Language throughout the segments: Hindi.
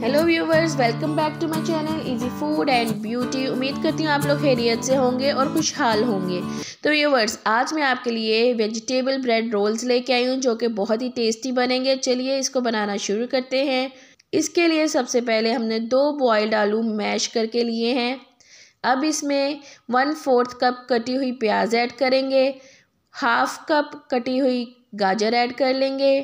hello viewers welcome back to my channel easy food and beauty उम्मीद करती हूँ आप लोग खैरियत से होंगे और खुशहाल होंगे तो व्यूवर्स आज मैं आपके लिए वेजिटेबल ब्रेड रोल्स लेके आई हूँ जो कि बहुत ही टेस्टी बनेंगे चलिए इसको बनाना शुरू करते हैं इसके लिए सबसे पहले हमने दो बॉयल्ड आलू मैश करके लिए हैं अब इसमें वन फोर्थ कप कटी हुई प्याज ऐड करेंगे हाफ कप कटी हुई गाजर ऐड कर लेंगे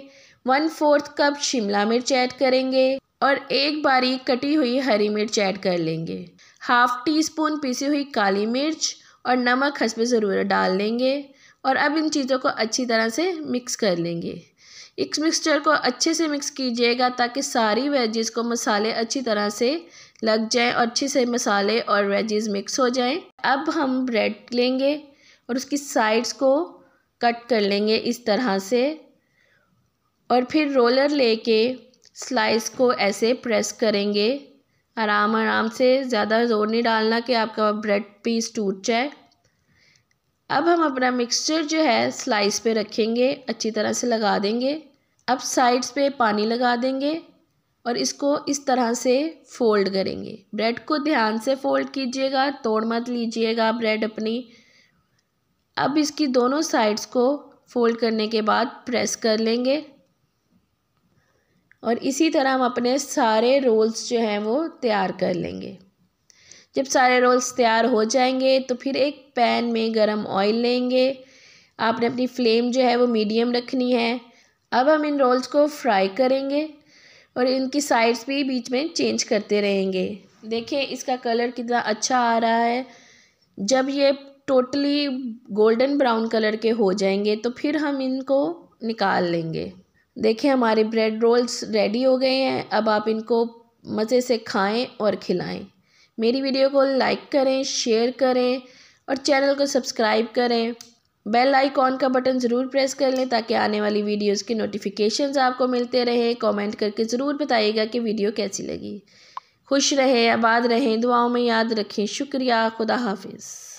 वन फोर्थ कप शिमला मिर्च ऐड करेंगे और एक बारीक कटी हुई हरी मिर्च ऐड कर लेंगे हाफ़ टी स्पून पीसी हुई काली मिर्च और नमक हंस हंसबे ज़रूरत डाल लेंगे और अब इन चीज़ों को अच्छी तरह से मिक्स कर लेंगे इस मिक्सचर को अच्छे से मिक्स कीजिएगा ताकि सारी वेजेस को मसाले अच्छी तरह से लग जाएं और अच्छे से मसाले और वेजेस मिक्स हो जाएं अब हम ब्रेड लेंगे और उसकी साइड्स को कट कर लेंगे इस तरह से और फिर रोलर लेके स्लाइस को ऐसे प्रेस करेंगे आराम आराम से ज़्यादा ज़ोर नहीं डालना कि आपका ब्रेड पीस टूट जाए अब हम अपना मिक्सचर जो है स्लाइस पे रखेंगे अच्छी तरह से लगा देंगे अब साइड्स पे पानी लगा देंगे और इसको इस तरह से फोल्ड करेंगे ब्रेड को ध्यान से फोल्ड कीजिएगा तोड़ मत लीजिएगा ब्रेड अपनी अब इसकी दोनों साइड्स को फोल्ड करने के बाद प्रेस कर लेंगे और इसी तरह हम अपने सारे रोल्स जो हैं वो तैयार कर लेंगे जब सारे रोल्स तैयार हो जाएंगे तो फिर एक पैन में गरम ऑयल लेंगे आपने अपनी फ्लेम जो है वो मीडियम रखनी है अब हम इन रोल्स को फ्राई करेंगे और इनकी साइड्स भी बीच में चेंज करते रहेंगे देखें इसका कलर कितना अच्छा आ रहा है जब ये टोटली गोल्डन ब्राउन कलर के हो जाएंगे तो फिर हम इनको निकाल लेंगे देखिए हमारे ब्रेड रोल्स रेडी हो गए हैं अब आप इनको मज़े से खाएं और खिलाएं मेरी वीडियो को लाइक करें शेयर करें और चैनल को सब्सक्राइब करें बेल आइकॉन का बटन ज़रूर प्रेस कर लें ताकि आने वाली वीडियोस के नोटिफिकेशंस आपको मिलते रहें कमेंट करके ज़रूर बताइएगा कि वीडियो कैसी लगी खुश रहें आबाद रहें दुआओं में याद रखें शुक्रिया खुदा हाफिज़